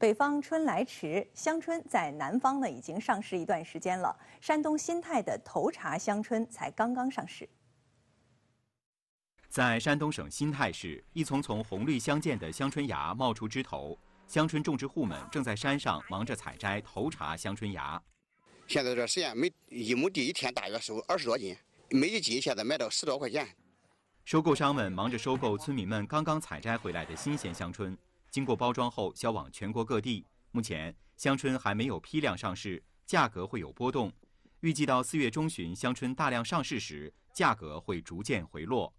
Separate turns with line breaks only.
北方春来迟，香椿在南方呢已经上市一段时间了。山东新泰的头茬香椿才刚刚上市。
在山东省新泰市，一丛丛红绿相间的香椿芽冒出枝头，香椿种植户们正在山上忙着采摘头茬香椿芽。
现在这时间，每一亩地一天大约收二十多斤，每一斤现在卖到十多块钱。
收购商们忙着收购村民们刚刚采摘回来的新鲜香椿。经过包装后销往全国各地。目前香椿还没有批量上市，价格会有波动。
预计到四月中旬香椿大量上市时，价格会逐渐回落。